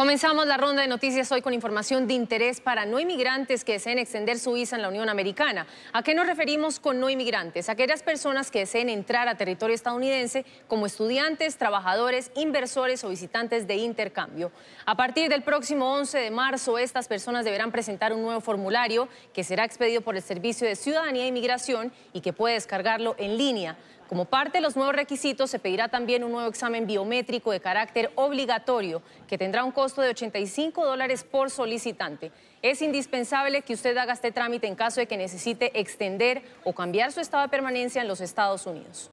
Comenzamos la ronda de noticias hoy con información de interés para no inmigrantes que deseen extender su visa en la Unión Americana. ¿A qué nos referimos con no inmigrantes? Aquellas personas que deseen entrar a territorio estadounidense como estudiantes, trabajadores, inversores o visitantes de intercambio. A partir del próximo 11 de marzo, estas personas deberán presentar un nuevo formulario que será expedido por el Servicio de Ciudadanía e Inmigración y que puede descargarlo en línea. Como parte de los nuevos requisitos, se pedirá también un nuevo examen biométrico de carácter obligatorio que tendrá un costo de 85 dólares por solicitante. Es indispensable que usted haga este trámite en caso de que necesite extender o cambiar su estado de permanencia en los Estados Unidos.